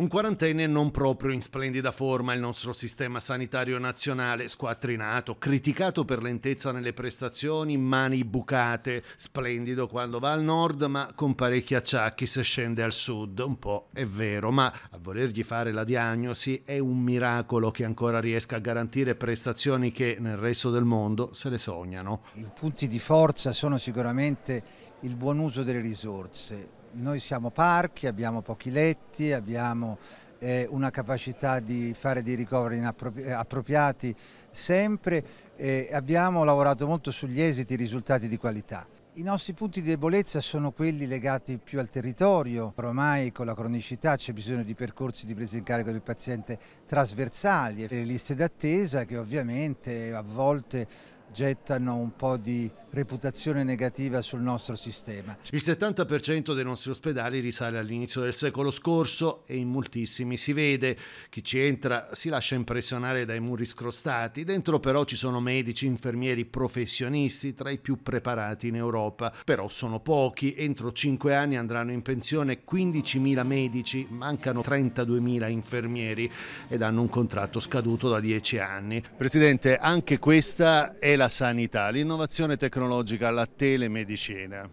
Un quarantenne non proprio in splendida forma, il nostro sistema sanitario nazionale, squattrinato, criticato per lentezza nelle prestazioni, mani bucate, splendido quando va al nord, ma con parecchi acciacchi se scende al sud. Un po' è vero, ma a volergli fare la diagnosi è un miracolo che ancora riesca a garantire prestazioni che nel resto del mondo se le sognano. I punti di forza sono sicuramente il buon uso delle risorse, noi siamo parchi, abbiamo pochi letti, abbiamo eh, una capacità di fare dei ricoveri appropri appropriati sempre e eh, abbiamo lavorato molto sugli esiti, e risultati di qualità. I nostri punti di debolezza sono quelli legati più al territorio, ormai con la cronicità c'è bisogno di percorsi di presa in carico del paziente trasversali e le liste d'attesa che ovviamente a volte gettano un po' di reputazione negativa sul nostro sistema. Il 70% dei nostri ospedali risale all'inizio del secolo scorso e in moltissimi si vede. Chi ci entra si lascia impressionare dai muri scrostati, dentro però ci sono medici, infermieri, professionisti tra i più preparati in Europa. Però sono pochi, entro 5 anni andranno in pensione 15.000 medici, mancano 32.000 infermieri ed hanno un contratto scaduto da 10 anni. Presidente, anche questa è la la sanità, l'innovazione tecnologica la telemedicina.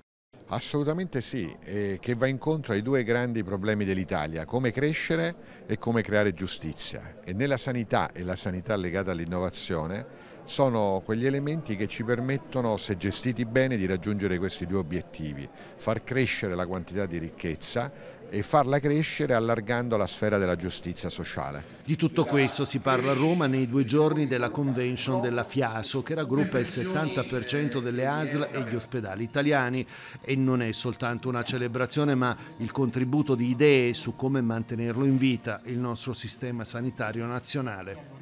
Assolutamente sì, eh, che va incontro ai due grandi problemi dell'Italia, come crescere e come creare giustizia. E nella sanità e la sanità legata all'innovazione sono quegli elementi che ci permettono, se gestiti bene, di raggiungere questi due obiettivi, far crescere la quantità di ricchezza e farla crescere allargando la sfera della giustizia sociale. Di tutto questo si parla a Roma nei due giorni della convention della FIASO che raggruppa il 70% delle ASL e gli ospedali italiani e non è soltanto una celebrazione ma il contributo di idee su come mantenerlo in vita il nostro sistema sanitario nazionale.